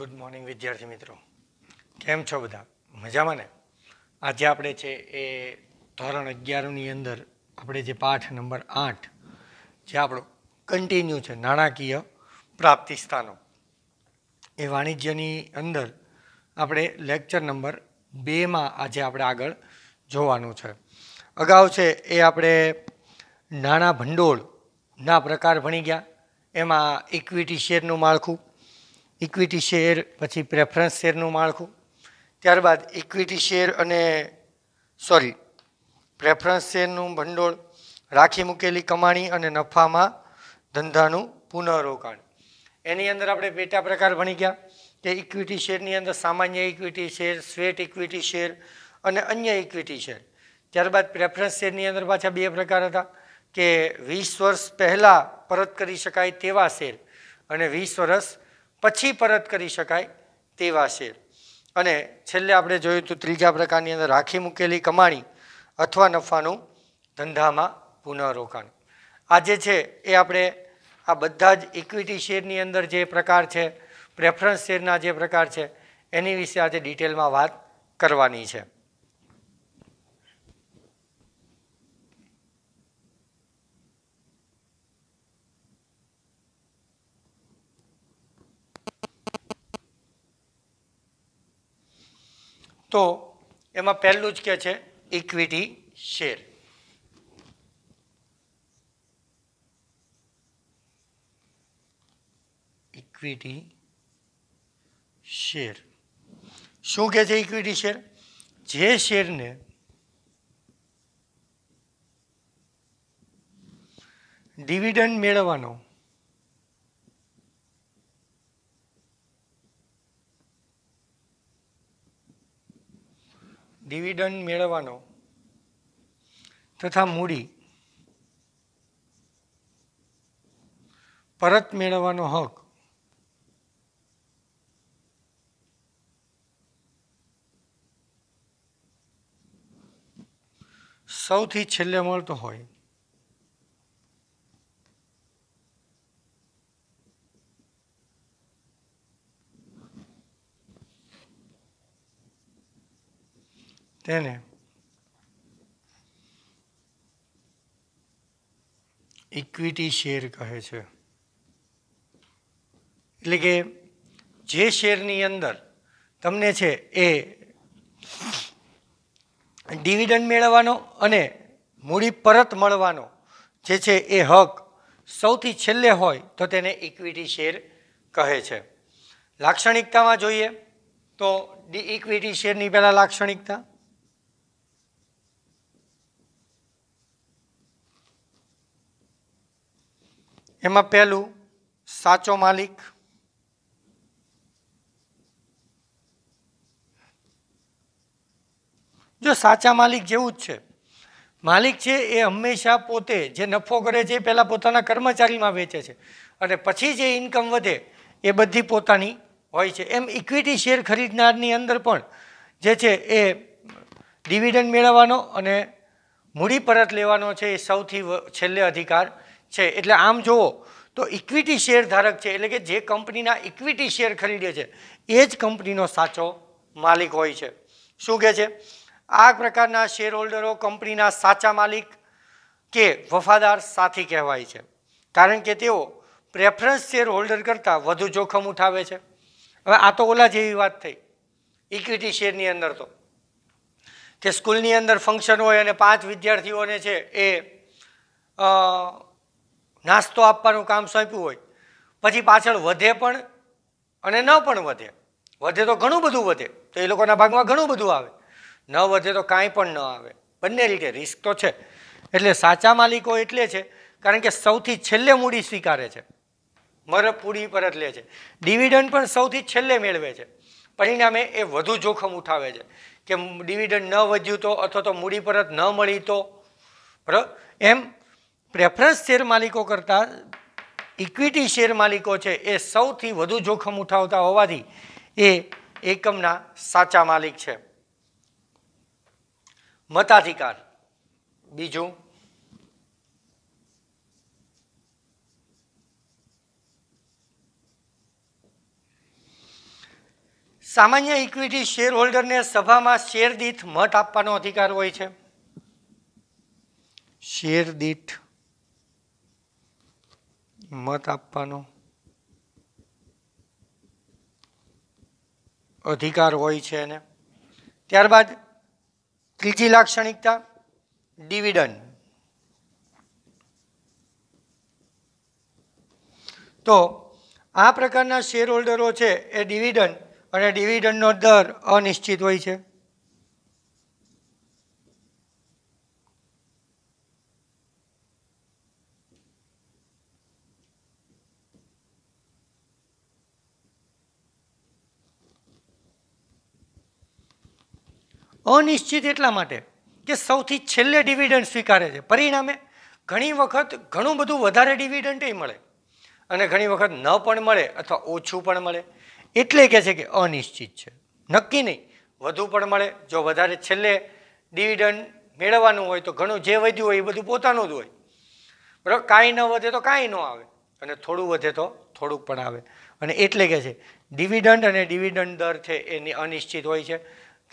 good morning વિદ્યાર્થી મિત્રો કેમ છો બધા મજામાં ને આજે આપણે છે એ ધોરણ અગિયારની અંદર આપણે જે પાઠ નંબર આઠ જે આપણો કન્ટિન્યુ છે નાણાકીય પ્રાપ્તિ સ્થાનો એ વાણિજ્યની અંદર આપણે લેક્ચર નંબર બેમાં આજે આપણે આગળ જોવાનું છે અગાઉ છે એ આપણે નાણાં ભંડોળના પ્રકાર ભણી ગયા એમાં ઇક્વિટી શેરનું માળખું ઇક્વિટી શેર પછી પ્રેફરન્સ શેરનું માળખું ત્યારબાદ ઇક્વિટી શેર અને સોરી પ્રેફરન્સ શેરનું ભંડોળ રાખી મૂકેલી કમાણી અને નફામાં ધંધાનું પુનઃરોકાણ એની અંદર આપણે પેટા પ્રકાર ભણી ગયા કે ઇક્વિટી શેરની અંદર સામાન્ય equity share sweat equity share અને અન્ય ઇક્વિટી શેર ત્યારબાદ પ્રેફરન્સ શેરની અંદર પાછા બે પ્રકાર હતા કે વીસ વર્ષ પહેલાં પરત કરી શકાય તેવા શેર અને વીસ વર્ષ પછી પરત કરી શકાય તેવા શેર અને છેલ્લે આપણે જોયું તો ત્રીજા પ્રકારની અંદર રાખી મૂકેલી કમાણી અથવા નફાનું ધંધામાં પુનઃરોકાણ આજે છે એ આપણે આ બધા જ ઇક્વિટી શેરની અંદર જે પ્રકાર છે પ્રેફરન્સ શેરના જે પ્રકાર છે એની વિશે આજે ડિટેલમાં વાત કરવાની છે તો એમાં પહેલું જ કે છે ઇક્વિટી શેર ઇક્વિટી શેર શું કહે છે ઇક્વિટી શેર જે શેરને ડિવિડન્ડ મેળવવાનો ડિવિડન્ડ મેળવવાનો તથા મૂડી પરત મેળવવાનો હક સૌથી છેલ્લે મળતો હોય તેને ઇક્વિટી શેર કહે છે એટલે કે જે શેરની અંદર તમને છે એ ડિવિડન્ડ મેળવવાનો અને મૂડી પરત મળવાનો જે છે એ હક સૌથી છેલ્લે હોય તો તેને ઇક્વિટી શેર કહે છે લાક્ષણિકતામાં જોઈએ તો ડી ઇક્વિટી શેરની પહેલાં લાક્ષણિકતા એમાં પહેલું સાચો માલિક જો સાચા માલિક જેવું જ છે માલિક છે એ હંમેશા પોતે જે નફો કરે છે એ પહેલાં પોતાના કર્મચારીમાં વેચે છે અને પછી જે ઇન્કમ વધે એ બધી પોતાની હોય છે એમ ઇક્વિટી શેર ખરીદનારની અંદર પણ જે છે એ ડિવિડન્ડ મેળવવાનો અને મૂડી પરત લેવાનો છે એ સૌથી છેલ્લે અધિકાર છે એટલે આમ જુઓ તો ઇક્વિટી શેર ધારક છે એટલે કે જે કંપનીના ઇક્વિટી શેર ખરીદે છે એ જ કંપનીનો સાચો માલિક હોય છે શું કહે છે આ પ્રકારના શેર હોલ્ડરો કંપનીના સાચા માલિક કે વફાદાર સાથી કહેવાય છે કારણ કે તેઓ પ્રેફરન્સ શેર હોલ્ડર કરતાં વધુ જોખમ ઉઠાવે છે હવે આ તો ઓલા જેવી વાત થઈ ઇક્વિટી શેરની અંદર તો કે સ્કૂલની અંદર ફંક્શન હોય અને પાંચ વિદ્યાર્થીઓને છે એ નાસ્તો આપવાનું કામ સોંપ્યું હોય પછી પાછળ વધે પણ અને ન પણ વધે વધે તો ઘણું બધું વધે તો એ લોકોના ભાગમાં ઘણું બધું આવે ન વધે તો કાંઈ પણ ન આવે બંને રીતે રિસ્ક તો છે એટલે સાચા માલિકો એટલે છે કારણ કે સૌથી છેલ્લે મૂડી સ્વીકારે છે મરફ પૂરી પરત લે છે ડિવિડન્ડ પણ સૌથી છેલ્લે મેળવે છે પરિણામે એ વધુ જોખમ ઉઠાવે છે કે ડિવિડન્ડ ન વધ્યું તો અથવા તો મૂડી પરત ન મળી તો બરાબર એમ પ્રેફરન્સ શેર માલિકો કરતાં ઇક્વિટી શેર માલિકો છે એ સૌથી વધુ જોખમ ઉઠાવતા હોવાથી એ એકમના સાચા માલિક છે મતાધિકાર બીજું સામાન્ય ઇક્વિટી શેર હોલ્ડરને સભામાં શેર દીઠ મત આપવાનો અધિકાર હોય છે શેર દીઠ મત આપવાનો અધિકાર હોય છે એને ત્યારબાદ ત્રીજી લાક્ષણિકતા ડિવિડન્ડ તો આ પ્રકારના શેર હોલ્ડરો છે એ ડિવિડન્ડ અને ડિવિડન્ડનો દર અનિશ્ચિત હોય છે અનિશ્ચિત એટલા માટે કે સૌથી છેલ્લે ડિવિડન્ડ સ્વીકારે છે પરિણામે ઘણી વખત ઘણું બધું વધારે ડિવિડન્ડે મળે અને ઘણી વખત ન પણ મળે અથવા ઓછું પણ મળે એટલે કહે છે કે અનિશ્ચિત છે નક્કી નહીં વધુ પણ મળે જો વધારે છેલ્લે ડિવિડન્ડ મેળવવાનું હોય તો ઘણું જે વધ્યું હોય એ બધું પોતાનું જ હોય બરાબર કાંઈ ન વધે તો કાંઈ ન આવે અને થોડું વધે તો થોડુંક પણ આવે અને એટલે કહે છે ડિવિડન્ડ અને ડિવિડન્ડ દર છે એની અનિશ્ચિત હોય છે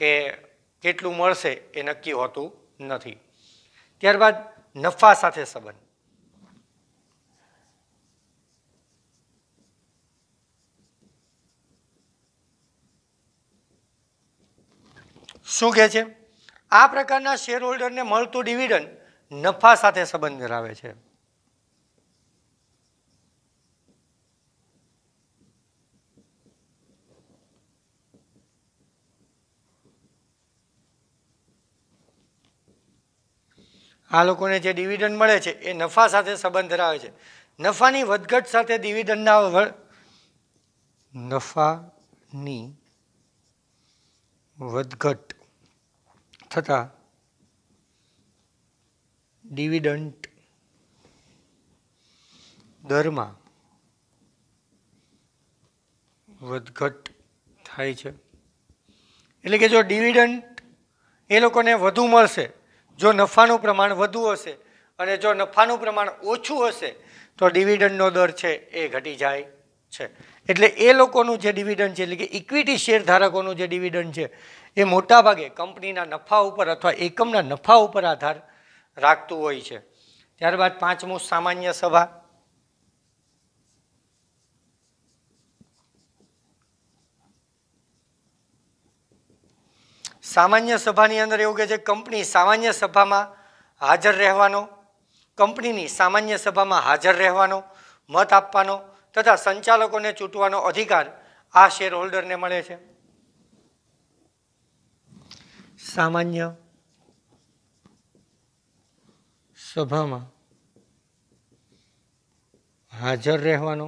કે કેટલું મળશે એ નક્કી હોતું નથી ત્યારબાદ નફા સાથે સંબંધ શું કહે છે આ પ્રકારના શેર હોલ્ડરને મળતું ડિવિડન્ડ નફા સાથે સંબંધ ધરાવે છે આ લોકોને જે ડિવિડન્ડ મળે છે એ નફા સાથે સંબંધ ધરાવે છે નફાની વધઘટ સાથે ડિવિડન્ડના નફાની વધઘટ થતાં ડિવિડન્ટ દરમાં વધઘટ થાય છે એટલે કે જો ડિવિડન્ટ એ લોકોને વધુ મળશે જો નફાનું પ્રમાણ વધુ હશે અને જો નફાનું પ્રમાણ ઓછું હશે તો ડિવિડન્ડનો દર છે એ ઘટી જાય છે એટલે એ લોકોનું જે ડિવિડન્ડ છે એટલે કે ઇક્વિટી શેરધારકોનું જે ડિવિડન્ડ છે એ મોટાભાગે કંપનીના નફા ઉપર અથવા એકમના નફા ઉપર આધાર રાખતું હોય છે ત્યારબાદ પાંચમું સામાન્ય સભા સામાન્ય સભાની અંદર એવું કે છે કંપની સામાન્ય સભામાં હાજર રહેવાનો કંપનીની સામાન્ય સભામાં હાજર રહેવાનો મત આપવાનો તથા સંચાલકોને ચૂંટવાનો અધિકાર આ શેર હોલ્ડરને મળે છે સામાન્ય સભામાં હાજર રહેવાનો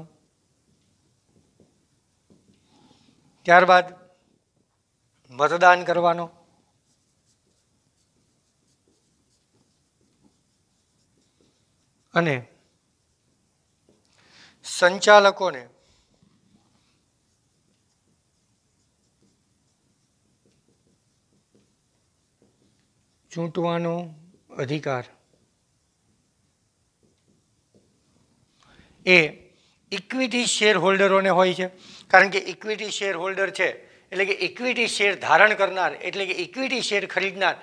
ત્યારબાદ મતદાન કરવાનો અને સંચાલકોને ચૂંટવાનો અધિકાર એ ઇક્વિટી શેર હોલ્ડરોને હોય છે કારણ કે ઇક્વિટી શેર હોલ્ડર છે એટલે કે ઇક્વિટી શેર ધારણ કરનાર એટલે કે ઇક્વિટી શેર ખરીદનાર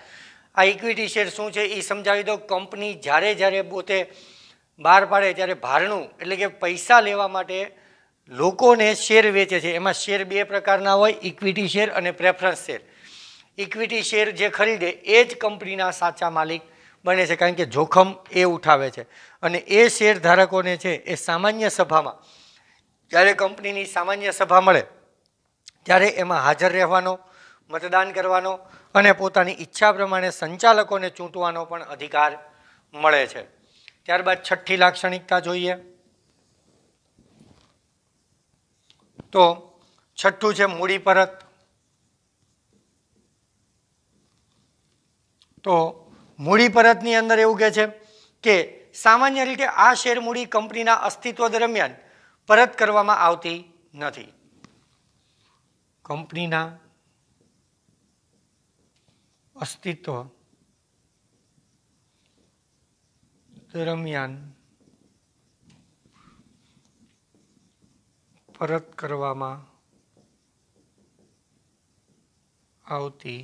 આ ઇક્વિટી શેર શું છે એ સમજાવી દો કંપની જ્યારે જ્યારે પોતે બહાર પાડે ત્યારે ભારણું એટલે કે પૈસા લેવા માટે લોકોને શેર વેચે છે એમાં શેર બે પ્રકારના હોય ઇક્વિટી શેર અને પ્રેફરન્સ શેર ઇક્વિટી શેર જે ખરીદે એ જ કંપનીના સાચા માલિક બને છે કારણ કે જોખમ એ ઉઠાવે છે અને એ શેર ધારકોને છે એ સામાન્ય સભામાં જ્યારે કંપનીની સામાન્ય સભા મળે ત્યારે એમાં હાજર રહેવાનો મતદાન કરવાનો અને પોતાની ઈચ્છા પ્રમાણે સંચાલકોને ચૂંટવાનો પણ અધિકાર મળે છે ત્યારબાદ છઠ્ઠી લાક્ષણિકતા જોઈએ તો છઠ્ઠું છે મૂડી પરત તો મૂડી પરતની અંદર એવું કહે છે કે સામાન્ય રીતે આ શેર મૂડી કંપનીના અસ્તિત્વ દરમિયાન પરત કરવામાં આવતી નથી કંપનીના અસ્તિત્વ દરમિયાન પરત કરવામાં આવતી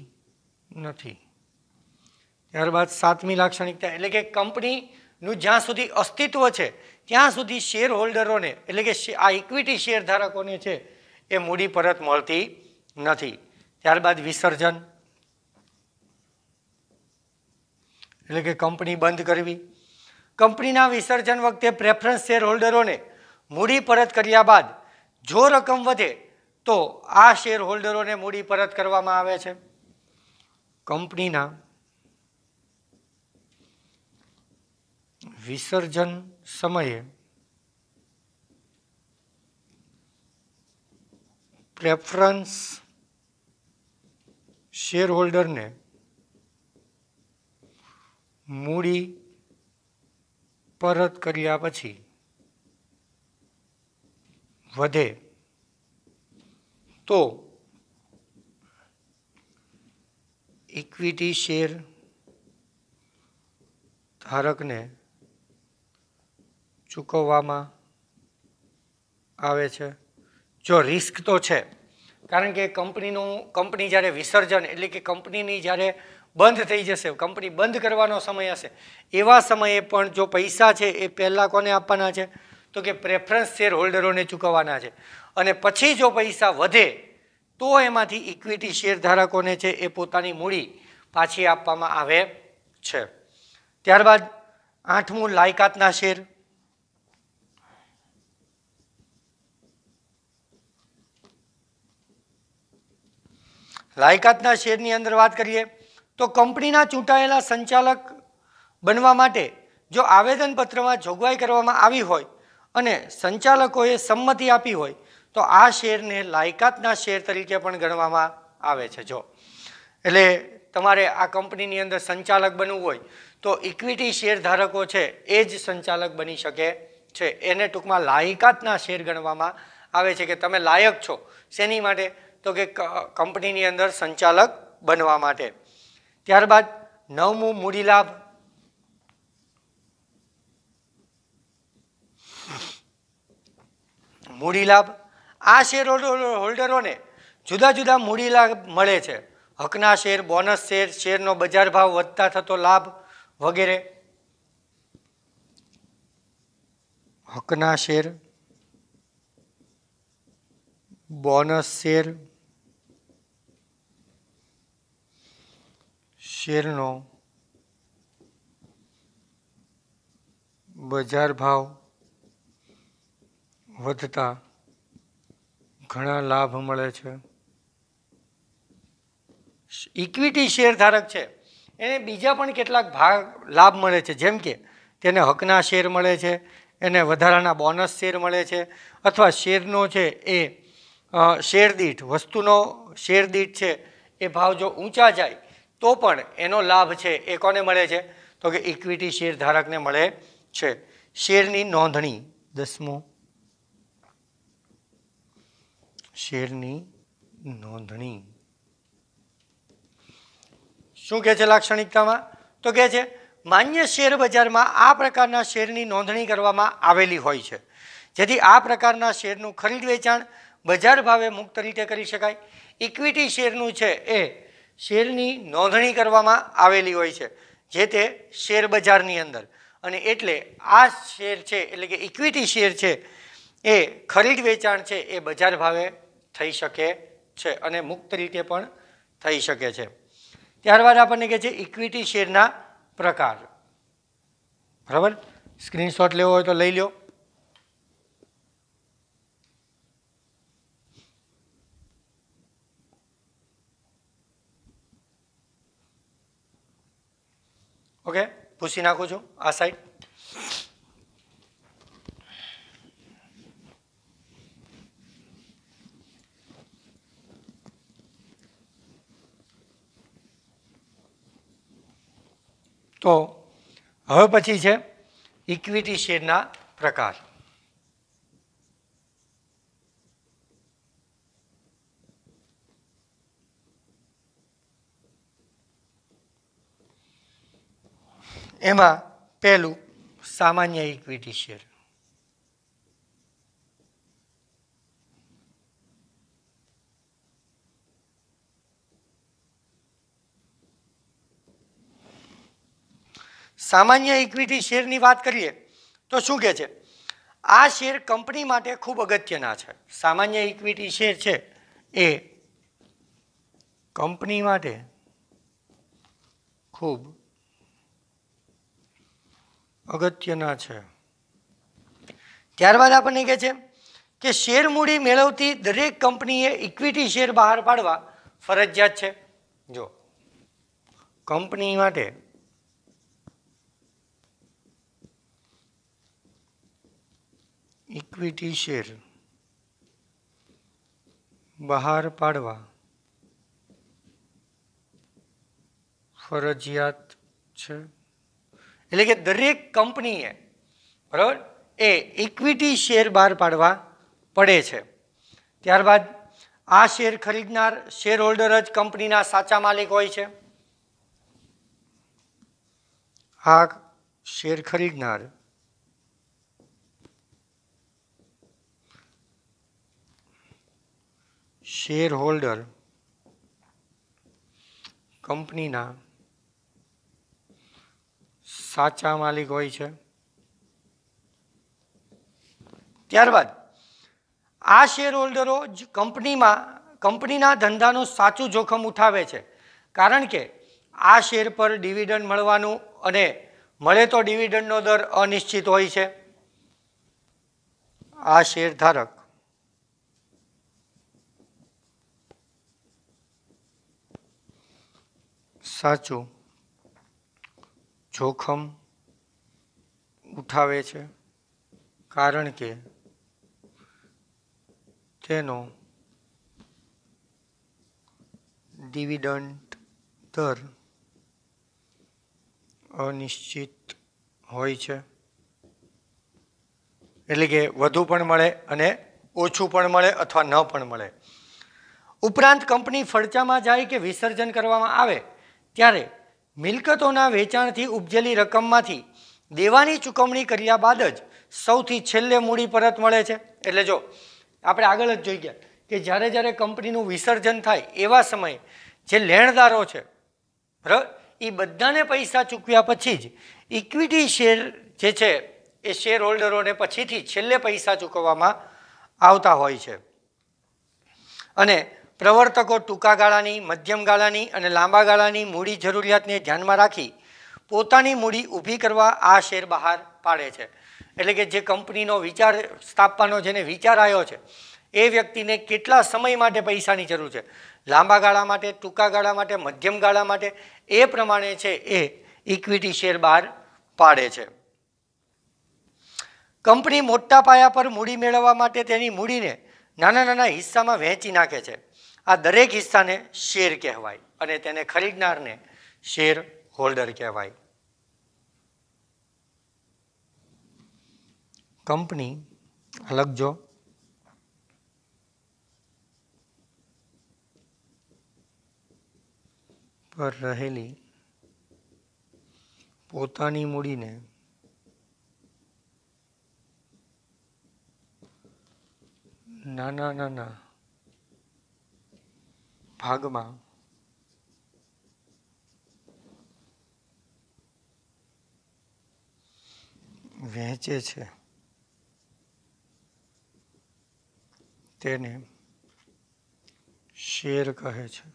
નથી ત્યારબાદ સાતમી લાક્ષણિકતા એટલે કે કંપનીનું જ્યાં સુધી અસ્તિત્વ છે ત્યાં સુધી શેર હોલ્ડરોને એટલે કે આ ઇક્વિટી શેર ધારકોને છે એ મૂડી પરત મળતી નથી ત્યારબાદ વિસર્જન એટલે કે કંપની બંધ કરવી કંપનીના વિસર્જન વખતે પ્રેફરન્સ શેર હોલ્ડરોને મૂડી પરત કર્યા બાદ જો રકમ વધે તો આ શેર હોલ્ડરોને મૂડી પરત કરવામાં આવે છે કંપનીના વિસર્જન સમયે પ્રેફરન્સ શેરહોલ્ડરને મૂડી પરત કર્યા પછી વધે તો ઇક્વિટી શેર ધારકને ચૂકવવામાં આવે છે જો રિસ્ક તો છે કારણ કે કંપનીનું કંપની જ્યારે વિસર્જન એટલે કે કંપનીની જ્યારે બંધ થઈ જશે કંપની બંધ કરવાનો સમય હશે એવા સમયે પણ જો પૈસા છે એ પહેલાં કોને આપવાના છે તો કે પ્રેફરન્સ શેર હોલ્ડરોને ચૂકવવાના છે અને પછી જો પૈસા વધે તો એમાંથી ઇક્વિટી શેર ધારકોને છે એ પોતાની મૂડી પાછી આપવામાં આવે છે ત્યારબાદ આઠમું લાયકાતના શેર લાયકાતના શેરની અંદર વાત કરીએ તો કંપનીના ચૂંટાયેલા સંચાલક બનવા માટે જો આવેદનપત્રમાં જોગવાઈ કરવામાં આવી હોય અને સંચાલકોએ સંમતિ આપી હોય તો આ શેરને લાયકાતના શેર તરીકે પણ ગણવામાં આવે છે જો એટલે તમારે આ કંપનીની અંદર સંચાલક બનવું હોય તો ઇક્વિટી શેરધારકો છે એ જ સંચાલક બની શકે છે એને ટૂંકમાં લાયકાતના શેર ગણવામાં આવે છે કે તમે લાયક છો શેની માટે તો કે કંપનીની અંદર સંચાલક બનવા માટે ત્યારબાદ નવમું મૂડી લાભ આ શેર હોલ્ડરોને જુદા જુદા મૂડી લાભ મળે છે હકના શેર બોનસ શેર શેરનો બજાર ભાવ વધતા થતો લાભ વગેરે હકના શેર બોનસ શેર શેરનો બજાર ભાવ વધતા ઘણા લાભ મળે છે ઇક્વિટી શેર ધારક છે એને બીજા પણ કેટલાક ભાગ લાભ મળે છે જેમ કે તેને હકના શેર મળે છે એને વધારાના બોનસ શેર મળે છે અથવા શેરનો છે એ શેર દીઠ વસ્તુનો શેર દીઠ છે એ ભાવ જો ઊંચા જાય તો પણ એનો લાભ છે એ કોને મળે છે તો કે ઇક્વિટી શેર ધારકને મળે છે શેરની નોંધણી દસમું શેરની નોંધણી શું કહે છે લાક્ષણિકતામાં તો કહે છે માન્ય શેર બજારમાં આ પ્રકારના શેરની નોંધણી કરવામાં આવેલી હોય છે જેથી આ પ્રકારના શેરનું ખરીદ વેચાણ બજાર ભાવે મુક્ત રીતે કરી શકાય ઇક્વિટી શેરનું છે એ શેરની નોંધણી કરવામાં આવેલી હોય છે જે તે શેર બજારની અંદર અને એટલે આ શેર છે એટલે કે ઇક્વિટી શેર છે એ ખરીદ વેચાણ છે એ બજાર ભાવે થઈ શકે છે અને મુક્ત રીતે પણ થઈ શકે છે ત્યારબાદ આપણને કહે છે ઇક્વિટી શેરના પ્રકાર બરાબર સ્ક્રીનશોટ લેવો હોય તો લઈ લો ओके पुसी नाको जो आ साइड तो હવે પછી છે ઇક્વિટી શેર ના પ્રકાર એમાં પહેલું સામાન્ય ઇક્વિટી શેર સામાન્ય ઇક્વિટી શેરની વાત કરીએ તો શું કહે છે આ શેર કંપની માટે ખૂબ અગત્યના છે સામાન્ય ઇક્વિટી શેર છે એ કંપની માટે ખૂબ અગત્યના છે ત્યારબાદ આપણને કહે છે કે શેર મૂડી મેળવતી દરેક કંપનીએ ઇક્વિટી શેર બહાર પાડવા ફરજિયાત છે જો કંપની માટે ઇક્વિટી શેર બહાર પાડવા ફરજિયાત છે એટલે કે દરેક કંપનીએ બરાબર એ ઇક્વિટી શેર બહાર પાડવા પડે છે ત્યારબાદ આ શેર ખરીદનાર શેર હોલ્ડર જ કંપનીના સાચા માલિક હોય છે આ શેર ખરીદનાર શેર હોલ્ડર કંપનીના સાચા માલિક હોય છે ત્યારબાદ આ શેર હોલ્ડરો જ કંપનીમાં કંપનીના ધંધાનું સાચું જોખમ ઉઠાવે છે કારણ કે આ શેર પર ડિવિડન્ડ મળવાનું અને મળે તો ડિવિડન્ડનો દર અનિશ્ચિત હોય છે આ શેર ધારક સાચું જોખમ ઉઠાવે છે કારણ કે તેનો ડિવિડન્ટ દર અનિશ્ચિત હોય છે એટલે કે વધુ પણ મળે અને ઓછું પણ મળે અથવા ન પણ મળે ઉપરાંત કંપની ફડચામાં જાય કે વિસર્જન કરવામાં આવે ત્યારે મિલકતોના વેચાણથી ઉપજેલી રકમમાંથી દેવાની ચૂકવણી કર્યા બાદ જ સૌથી છેલ્લે મૂડી પરત મળે છે એટલે જો આપણે આગળ જ જોઈ ગયા કે જ્યારે જ્યારે કંપનીનું વિસર્જન થાય એવા સમયે જે લેણદારો છે બરાબર એ બધાને પૈસા ચૂકવ્યા પછી જ ઇક્વિટી શેર જે છે એ શેર હોલ્ડરોને પછીથી છેલ્લે પૈસા ચૂકવવામાં આવતા હોય છે અને પ્રવર્તકો ટૂંકા ગાળાની મધ્યમ ગાળાની અને લાંબા ગાળાની મૂડી જરૂરિયાતને ધ્યાનમાં રાખી પોતાની મૂડી ઊભી કરવા આ શેર બહાર પાડે છે એટલે કે જે કંપનીનો વિચાર સ્થાપવાનો જેને વિચાર આવ્યો છે એ વ્યક્તિને કેટલા સમય માટે પૈસાની જરૂર છે લાંબા ગાળા માટે ટૂંકા ગાળા માટે મધ્યમ ગાળા માટે એ પ્રમાણે છે એ ઇક્વિટી શેર બહાર પાડે છે કંપની મોટા પાયા પર મૂડી મેળવવા માટે તેની મૂડીને નાના નાના હિસ્સામાં વહેંચી નાખે છે આ દરેક હિસ્સાને શેર કહેવાય અને તેને ખરીદનારને શેર હોલ્ડર કહેવાય કંપની લખજો પર રહેલી પોતાની મૂડીને નાના નાના ભાગમાં વહેંચે છે તેને શેર કહે છે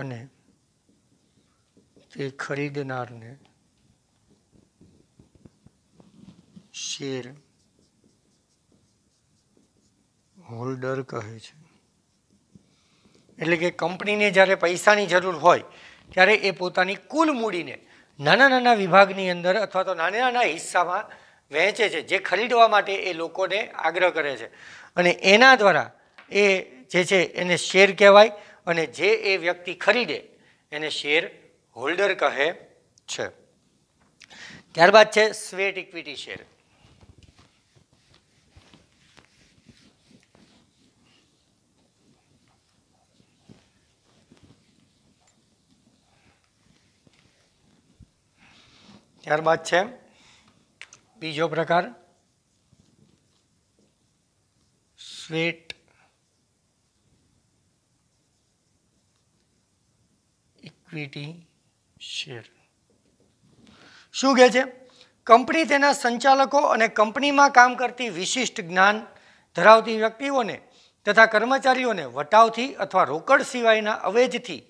અને તે ખરીદનારને શેર હોલ્ડર કહે છે એટલે કે કંપનીને જ્યારે પૈસાની જરૂર હોય ત્યારે એ પોતાની કુલ મૂડીને નાના નાના વિભાગની અંદર અથવા તો નાના નાના હિસ્સામાં વહેંચે છે જે ખરીદવા માટે એ લોકોને આગ્રહ કરે છે અને એના દ્વારા એ જે છે એને શેર કહેવાય અને જે એ વ્યક્તિ ખરીદે એને શેર હોલ્ડર કહે છે ત્યારબાદ છે સ્વેટ ઇક્વિટી શેર ત્યારબાદ છે બીજો પ્રકાર સ્વેટ ઇક્વિટી શેર શું કહે છે કંપની તેના સંચાલકો અને કંપનીમાં કામ કરતી વિશિષ્ટ જ્ઞાન ધરાવતી વ્યક્તિઓને તથા કર્મચારીઓને વટાવથી અથવા રોકડ સિવાયના અવેજથી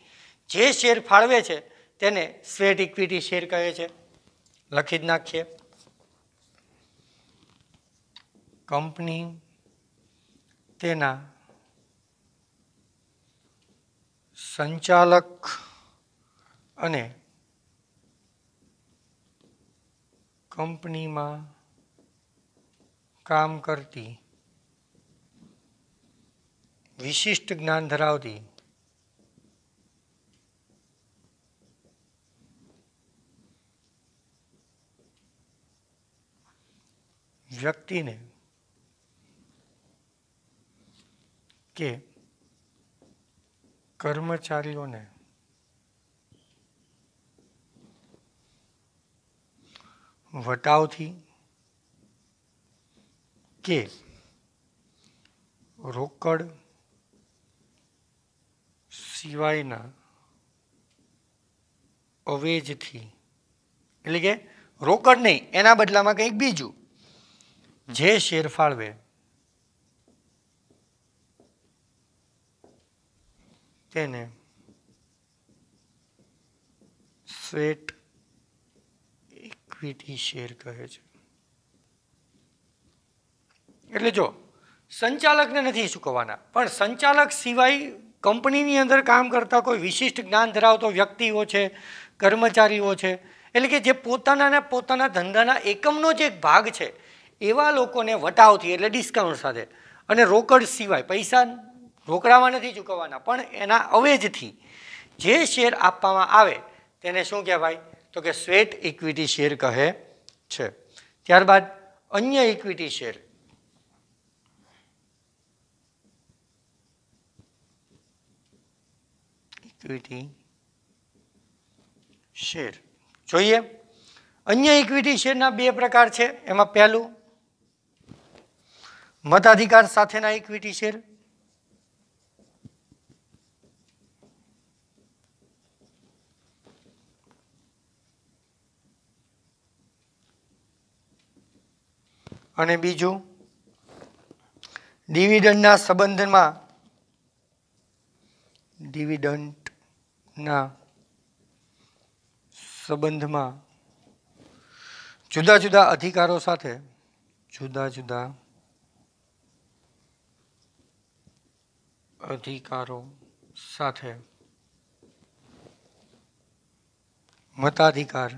જે શેર ફાળવે છે તેને સ્વેટ ઇક્વિટી શેર કહે છે લખી જ નાખીએ કંપની તેના સંચાલક અને કંપનીમાં કામ કરતી વિશિષ્ટ જ્ઞાન ધરાવતી વ્યક્તિને કે કર્મચારીઓને વટાવથી કે રોકડ સિવાયના અવેજથી એટલે કે રોકડ નહીં એના બદલામાં કંઈક બીજું જે શેર ફાળવે તેને સ્વેટ ઇક્વિટી શેર કહે છે એટલે જો સંચાલકને નથી ચૂકવવાના પણ સંચાલક સિવાય કંપનીની અંદર કામ કરતા કોઈ વિશિષ્ટ જ્ઞાન ધરાવતો વ્યક્તિઓ છે કર્મચારીઓ છે એટલે કે જે પોતાના પોતાના ધંધાના એકમનો જે ભાગ છે એવા લોકોને વટાવથી એટલે ડિસ્કાઉન્ટ સાથે અને રોકડ સિવાય પૈસા રોકડામાં નથી ચૂકવવાના પણ એના અવેજથી જે શેર આપવામાં આવે તેને શું કહેવાય તો કે સ્વેટ ઇક્વિટી શેર કહે છે ત્યારબાદ અન્ય ઇક્વિટી શેર ઇક્વિટી શેર જોઈએ અન્ય ઇક્વિટી શેરના બે પ્રકાર છે એમાં પહેલું મતાધિકાર સાથેના ઇક્વિટી શેર અને બીજું ડિવિડન્ડના સંબંધમાં ડિવિડન્ટના સંબંધમાં જુદા જુદા અધિકારો સાથે જુદા જુદા અધિકારો સાથે મતાધિકાર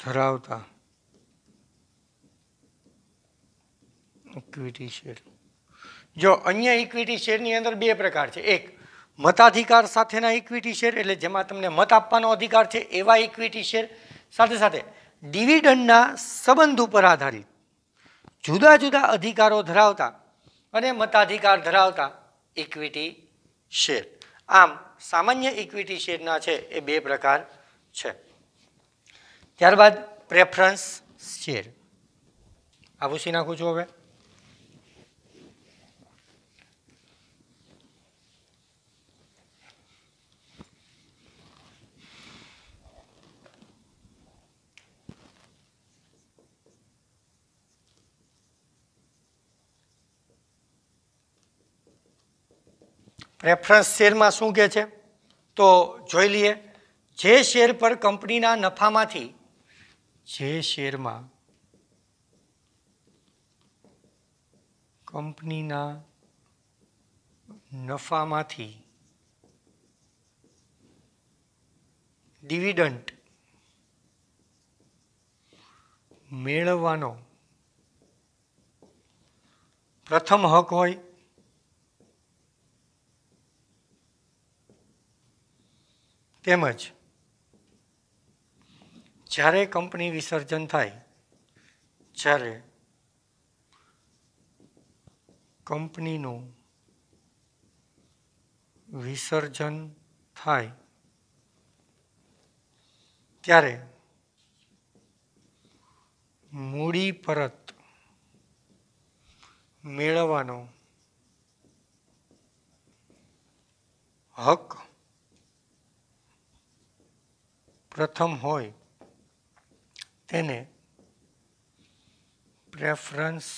ધરાવતા ઇક્વિટી શેર જો અન્ય ઇક્વિટી શેરની અંદર બે પ્રકાર છે એક મતાધિકાર સાથેના ઇક્વિટી શેર એટલે જેમાં તમને મત આપવાનો અધિકાર છે એવા ઇક્વિટી શેર સાથે સાથે ડિવિડન્ડના સંબંધ ઉપર આધારિત જુદા જુદા અધિકારો ધરાવતા અને મતાધિકાર ધરાવતા ઇક્વિટી શેર આમ સામાન્ય ઇક્વિટી શેરના છે એ બે પ્રકાર છે ત્યારબાદ પ્રેફરન્સ શેર આ નાખું છું હવે પ્રેફરન્સ શેરમાં શું કહે છે તો જોઈ લઈએ જે શેર પર કંપનીના નફામાંથી જે શેરમાં કંપનીના નફામાંથી ડિવિડન્ટ મેળવવાનો પ્રથમ હક હોય તેમજ જ્યારે કંપની વિસર્જન થાય જ્યારે કંપનીનું વિસર્જન થાય ત્યારે મૂડી પરત મેળવવાનો હક પ્રથમ હોય તેને પ્રેફરન્સ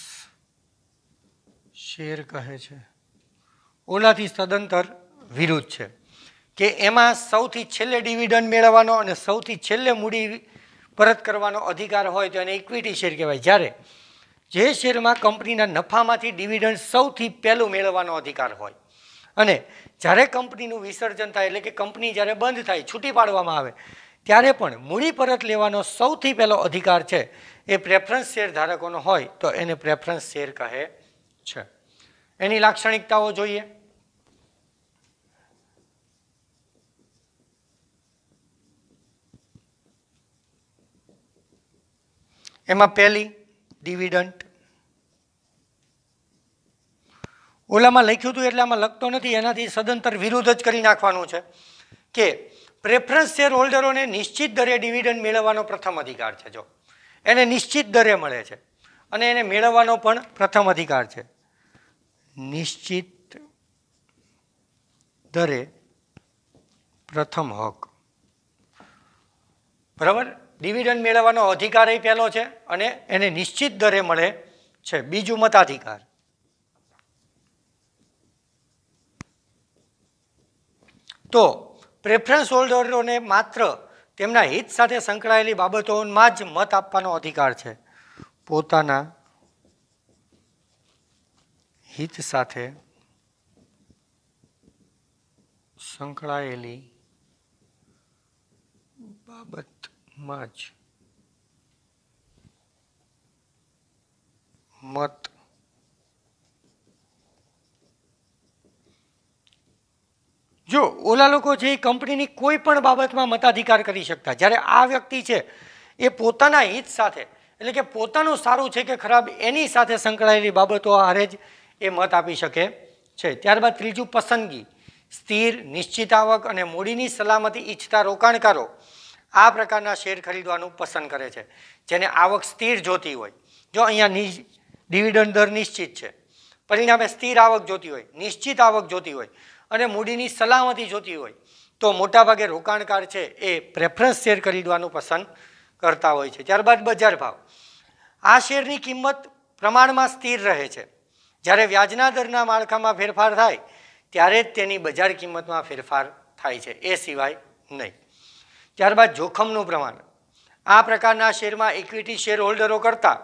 શેર કહે છે ઓલાથી સદંતર વિરુદ્ધ છે કે એમાં સૌથી છેલ્લે ડિવિડન્ડ મેળવવાનો અને સૌથી છેલ્લે મૂડી પરત કરવાનો અધિકાર હોય તો એને ઇક્વિટી શેર કહેવાય જ્યારે જે શેરમાં કંપનીના નફામાંથી ડિવિડન્ડ સૌથી પહેલું મેળવવાનો અધિકાર હોય અને જ્યારે કંપનીનું વિસર્જન થાય એટલે કે કંપની જ્યારે બંધ થાય છૂટી પાડવામાં આવે ત્યારે પણ મૂડી પરત લેવાનો સૌથી પહેલો અધિકાર છે એ પ્રેફરન્સ શેર ધારકોનો હોય તો એને પ્રેફરન્સ શેર કહે છે એની લાક્ષણિકતાઓ જોઈએ એમાં પહેલી ડિવિડન્ટ ઓલામાં લખ્યું હતું એટલે આમાં લખતો નથી એનાથી સદંતર વિરુદ્ધ જ કરી નાખવાનું છે કે પ્રેફરન્સ શેર હોલ્ડરોને નિશ્ચિત દરે ડિવિડન્ડ મેળવવાનો પ્રથમ અધિકાર છે જો એને નિશ્ચિત દરે મળે છે અને એને મેળવવાનો પણ પ્રથમ અધિકાર છે નિશ્ચિત દરે પ્રથમ હક બરાબર ડિવિડન્ડ મેળવવાનો અધિકાર એ પહેલો છે અને એને નિશ્ચિત દરે મળે છે બીજું મતાધિકાર તો પ્રેફરન્સ હોલ્ડરોને માત્ર તેમના હિત સાથે સંકળાયેલી બાબતોમાં જ મત આપવાનો અધિકાર છે પોતાના હિત સાથે સંકળાયેલી બાબતમાં જ મત જો ઓલા લોકો છે એ કંપનીની કોઈ પણ બાબતમાં મતાધિકાર કરી શકતા જ્યારે આ વ્યક્તિ છે એ પોતાના હિત સાથે એટલે કે પોતાનું સારું છે કે ખરાબ એની સાથે સંકળાયેલી બાબતો હારે જ એ મત આપી શકે છે ત્યારબાદ ત્રીજું પસંદગી સ્થિર નિશ્ચિત આવક અને મૂડીની સલામતી ઈચ્છતા રોકાણકારો આ પ્રકારના શેર ખરીદવાનું પસંદ કરે છે જેને આવક સ્થિર જોતી હોય જો અહીંયા નિ ડિવિડન્ડ દર નિશ્ચિત છે પરિણામે સ્થિર આવક જોતી હોય નિશ્ચિત આવક જોતી હોય અને મૂડીની સલામતી જોતી હોય તો મોટાભાગે રોકાણકાર છે એ પ્રેફરન્સ શેર ખરીદવાનું પસંદ કરતા હોય છે ત્યારબાદ બજાર ભાવ આ શેરની કિંમત પ્રમાણમાં સ્થિર રહે છે જ્યારે વ્યાજના દરના માળખામાં ફેરફાર થાય ત્યારે જ તેની બજાર કિંમતમાં ફેરફાર થાય છે એ સિવાય નહીં ત્યારબાદ જોખમનું પ્રમાણ આ પ્રકારના શેરમાં ઇક્વિટી શેર હોલ્ડરો કરતાં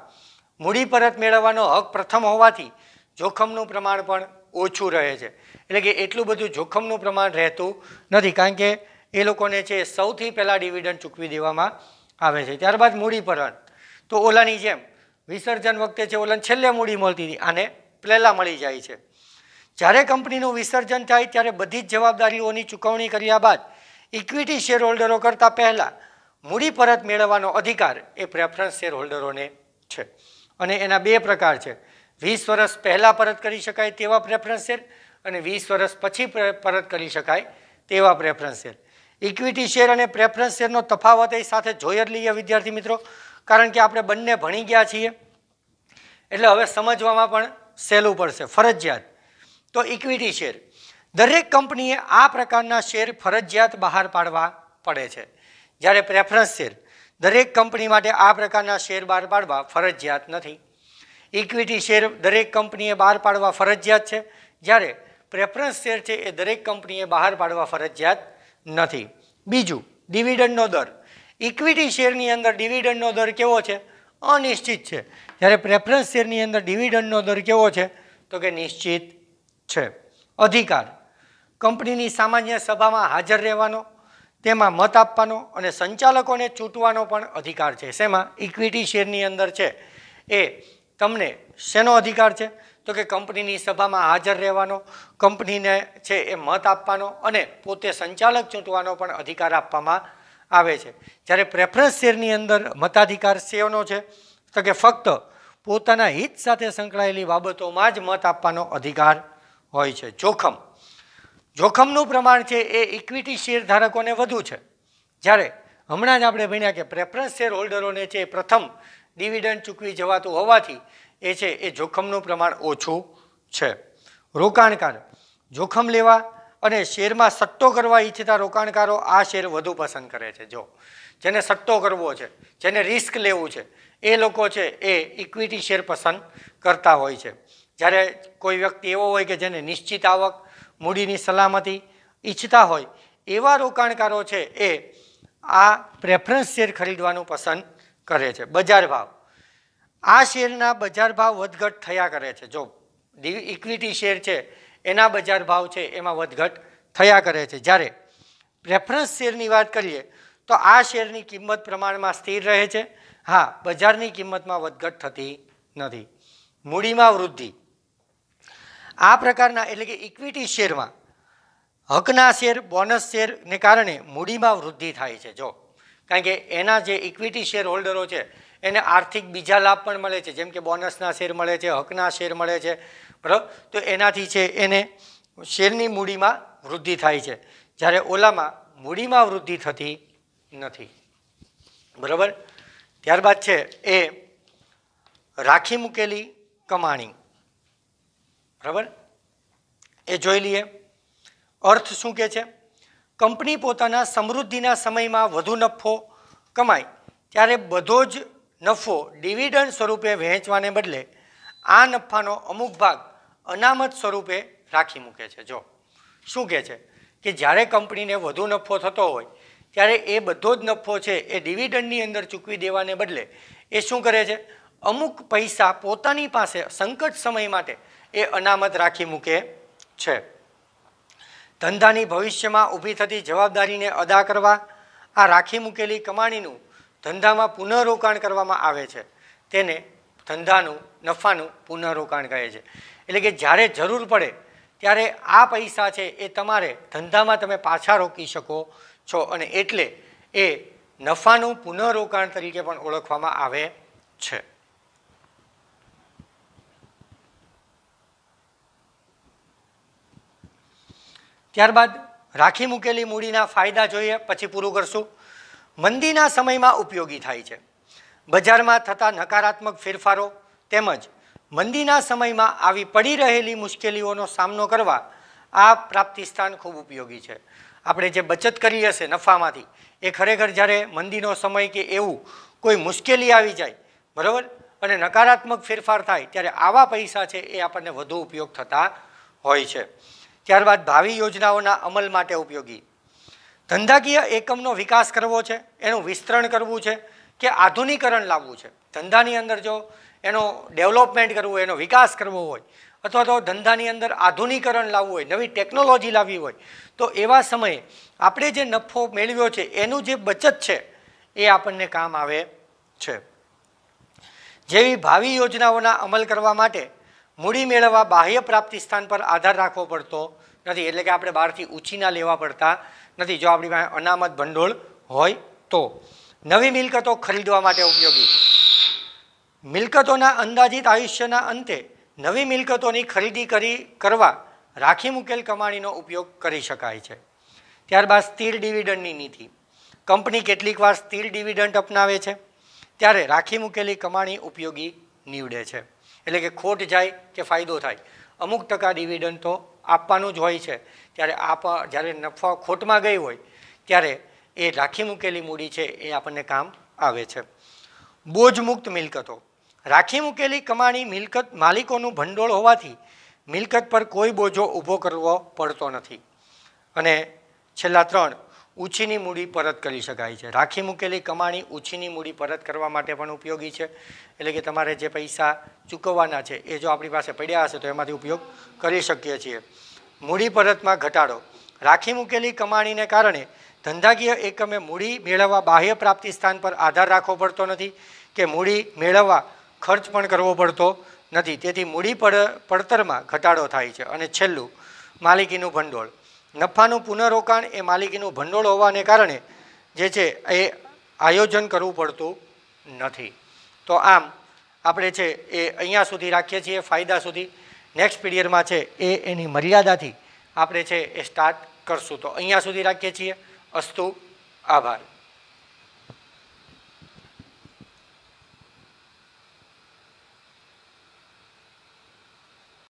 મૂડી પરત મેળવવાનો હક પ્રથમ હોવાથી જોખમનું પ્રમાણ પણ ઓછું રહે છે એટલે કે એટલું બધું જોખમનું પ્રમાણ રહેતું નથી કારણ કે એ લોકોને છે સૌથી પહેલાં ડિવિડન્ડ ચૂકવી દેવામાં આવે છે ત્યારબાદ મૂડી પરત તો ઓલાની જેમ વિસર્જન વખતે છે ઓલાને છેલ્લે મૂડી મળતી હતી આને પહેલાં મળી જાય છે જ્યારે કંપનીનું વિસર્જન થાય ત્યારે બધી જ જવાબદારીઓની ચૂકવણી કર્યા બાદ ઇક્વિટી શેર હોલ્ડરો કરતાં પહેલાં મૂડી પરત મેળવવાનો અધિકાર એ પ્રેફરન્સ શેર હોલ્ડરોને છે અને એના બે પ્રકાર છે વીસ વર્ષ પહેલાં પરત કરી શકાય તેવા પ્રેફરન્સ શેર અને વીસ વર્ષ પછી પરત કરી શકાય તેવા પ્રેફરન્સ શેર ઇક્વિટી શેર અને પ્રેફરન્સ શેરનો તફાવત એ સાથે જોઈ જ લઈએ વિદ્યાર્થી મિત્રો કારણ કે આપણે બંને ભણી ગયા છીએ એટલે હવે સમજવામાં પણ સહેલું પડશે ફરજિયાત તો ઇક્વિટી શેર દરેક કંપનીએ આ પ્રકારના શેર ફરજિયાત બહાર પાડવા પડે છે જ્યારે પ્રેફરન્સ શેર દરેક કંપની માટે આ પ્રકારના શેર બહાર પાડવા ફરજિયાત નથી ઇક્વિટી શેર દરેક કંપનીએ બહાર પાડવા ફરજિયાત છે જ્યારે પ્રેફરન્સ શેર છે એ દરેક કંપનીએ બહાર પાડવા ફરજિયાત નથી બીજું ડિવિડન્ડનો દર ઇક્વિટી શેરની અંદર ડિવિડન્ડનો દર કેવો છે અનિશ્ચિત છે જ્યારે પ્રેફરન્સ શેરની અંદર ડિવિડન્ડનો દર કેવો છે તો કે નિશ્ચિત છે અધિકાર કંપનીની સામાન્ય સભામાં હાજર રહેવાનો તેમાં મત આપવાનો અને સંચાલકોને ચૂંટવાનો પણ અધિકાર છે શેમાં ઇક્વિટી શેરની અંદર છે એ તમને શેનો અધિકાર છે તો કે કંપનીની સભામાં હાજર રહેવાનો કંપનીને છે એ મત આપવાનો અને પોતે સંચાલક ચૂંટવાનો પણ અધિકાર આપવામાં આવે છે જ્યારે પ્રેફરન્સ શેરની અંદર મતાધિકાર શેનો છે તો કે ફક્ત પોતાના હિત સાથે સંકળાયેલી બાબતોમાં જ મત આપવાનો અધિકાર હોય છે જોખમ જોખમનું પ્રમાણ છે એ ઇક્વિટી શેર ધારકોને વધુ છે જ્યારે હમણાં જ આપણે ભણ્યા કે પ્રેફરન્સ શેર હોલ્ડરોને છે પ્રથમ ડિવિડન્ડ ચૂકવી જવાતું હોવાથી એ છે એ જોખમનું પ્રમાણ ઓછું છે રોકાણકાર જોખમ લેવા અને શેરમાં સટ્ટો કરવા ઈચ્છતા રોકાણકારો આ શેર વધુ પસંદ કરે છે જો જેને સટ્ટો કરવો છે જેને રિસ્ક લેવું છે એ લોકો છે એ ઇક્વિટી શેર પસંદ કરતા હોય છે જ્યારે કોઈ વ્યક્તિ એવો હોય કે જેને નિશ્ચિત આવક મૂડીની સલામતી ઈચ્છતા હોય એવા રોકાણકારો છે એ આ પ્રેફરન્સ શેર ખરીદવાનું પસંદ કરે છે બજાર ભાવ આ શેરના બજાર ભાવ વધઘટ થયા કરે છે જો ઇક્વિટી શેર છે એના બજાર ભાવ છે એમાં વધઘટ થયા કરે છે જ્યારે પ્રેફરન્સ શેરની વાત કરીએ તો આ શેરની કિંમત પ્રમાણમાં સ્થિર રહે છે હા બજારની કિંમતમાં વધઘટ થતી નથી મૂડીમાં વૃદ્ધિ આ પ્રકારના એટલે કે ઇક્વિટી શેરમાં હકના શેર બોનસ શેરને કારણે મૂડીમાં વૃદ્ધિ થાય છે જો કારણ કે એના જે ઇક્વિટી શેર હોલ્ડરો છે એને આર્થિક બીજા લાભ પણ મળે છે જેમ કે બોનસના શેર મળે છે હકના શેર મળે છે બરાબર તો એનાથી છે એને શેરની મૂડીમાં વૃદ્ધિ થાય છે જ્યારે ઓલામાં મૂડીમાં વૃદ્ધિ થતી નથી બરાબર ત્યારબાદ છે એ રાખી મૂકેલી કમાણી બરાબર એ જોઈ લઈએ અર્થ શું કહે છે કંપની પોતાના સમૃદ્ધિના સમયમાં વધુ નફો કમાય ત્યારે બધો જ નફો ડિવિડન્ડ સ્વરૂપે વહેંચવાને બદલે આ નફાનો અમુક ભાગ અનામત સ્વરૂપે રાખી મૂકે છે જો શું કહે છે કે જ્યારે કંપનીને વધુ નફો થતો હોય ત્યારે એ બધો જ નફો છે એ ડિવિડન્ડની અંદર ચૂકવી દેવાને બદલે એ શું કરે છે અમુક પૈસા પોતાની પાસે સંકટ સમય માટે એ અનામત રાખી મૂકે છે ધંધાની ભવિષ્યમાં ઊભી થતી જવાબદારીને અદા કરવા આ રાખી મૂકેલી કમાણીનું ધંધામાં પુનઃરોકાણ કરવામાં આવે છે તેને ધંધાનું નફાનું પુનઃરોકાણ કહે છે એટલે કે જ્યારે જરૂર પડે ત્યારે આ પૈસા છે એ તમારે ધંધામાં તમે પાછા રોકી શકો છો અને એટલે એ નફાનું પુનઃરોકાણ તરીકે પણ ઓળખવામાં આવે છે ત્યારબાદ રાખી મૂકેલી મૂડીના ફાયદા જોઈએ પછી પૂરું કરશું મંદીના સમયમાં ઉપયોગી થાય છે બજારમાં થતા નકારાત્મક ફેરફારો તેમજ મંદીના સમયમાં આવી પડી રહેલી મુશ્કેલીઓનો સામનો કરવા આ પ્રાપ્તિ સ્થાન ખૂબ ઉપયોગી છે આપણે જે બચત કરી હશે નફામાંથી એ ખરેખર જ્યારે મંદીનો સમય કે એવું કોઈ મુશ્કેલી આવી જાય બરાબર અને નકારાત્મક ફેરફાર થાય ત્યારે આવા પૈસા છે એ આપણને વધુ ઉપયોગ થતા હોય છે ત્યારબાદ ભાવિ યોજનાઓના અમલ માટે ઉપયોગી ધંધાકીય એકમનો વિકાસ કરવો છે એનું વિસ્તરણ કરવું છે કે આધુનિકરણ લાવવું છે ધંધાની અંદર જો એનો ડેવલપમેન્ટ કરવું એનો વિકાસ કરવો હોય અથવા તો ધંધાની અંદર આધુનિકરણ લાવવું હોય નવી ટેકનોલોજી લાવવી હોય તો એવા સમયે આપણે જે નફો મેળવ્યો છે એનું જે બચત છે એ આપણને કામ આવે છે જેવી ભાવિ યોજનાઓના અમલ કરવા માટે મૂડી મેળવવા બાહ્ય પ્રાપ્તિ સ્થાન પર આધાર રાખવો પડતો નથી એટલે કે આપણે બહારથી ઉછીના લેવા પડતા નથી જો આપણી પાસે અનામત ભંડોળ હોય તો નવી મિલકતો ખરીદવા માટે ઉપયોગી મિલકતોના અંદાજિત આયુષ્યના અંતે નવી મિલકતોની ખરીદી કરી કરવા રાખી મૂકેલ કમાણીનો ઉપયોગ કરી શકાય છે ત્યારબાદ સ્થિર ડિવિડન્ડની નીતિ કંપની કેટલીક વાર સ્થિર ડિવિડન્ડ અપનાવે છે ત્યારે રાખી મૂકેલી કમાણી ઉપયોગી નીવડે છે એટલે કે ખોટ જાય કે ફાયદો થાય અમુક ટકા ડિવિડન્ડ તો આપવાનું જ હોય છે ત્યારે આપ જ્યારે નફા ખોટમાં ગઈ હોય ત્યારે એ રાખી મૂકેલી મૂડી છે એ આપણને કામ આવે છે બોજમુક્ત મિલકતો રાખી મૂકેલી કમાણી મિલકત માલિકોનું ભંડોળ હોવાથી મિલકત પર કોઈ બોજો ઊભો કરવો પડતો નથી અને છેલ્લા ત્રણ ઊંચીની મૂડી પરત કરી શકાય છે રાખી મૂકેલી કમાણી ઊંચીની મૂડી પરત કરવા માટે પણ ઉપયોગી છે એટલે કે તમારે જે પૈસા ચૂકવવાના છે એ જો આપણી પાસે પડ્યા હશે તો એમાંથી ઉપયોગ કરી શકીએ છીએ મૂડી પરતમાં ઘટાડો રાખી મૂકેલી કમાણીને કારણે ધંધાકીય એકમે મૂડી મેળવવા બાહ્ય પ્રાપ્તિ સ્થાન પર આધાર રાખવો પડતો નથી કે મૂડી મેળવવા ખર્ચ પણ કરવો પડતો નથી તેથી મૂડી પડ પડતરમાં ઘટાડો થાય છે અને છેલ્લું માલિકીનું ભંડોળ નફાનું પુનઃરોકાણ એ માલિકીનું ભંડોળ હોવાને કારણે જે છે એ આયોજન કરવું પડતું નથી તો આમ આપણે છે એ અહીંયા સુધી રાખીએ છીએ ફાયદા સુધી નેક્સ્ટ પીરિયડમાં છે એ એની મર્યાદાથી આપણે છે એ સ્ટાર્ટ કરશું તો અહીંયા સુધી રાખીએ છીએ અસ્તુ આભાર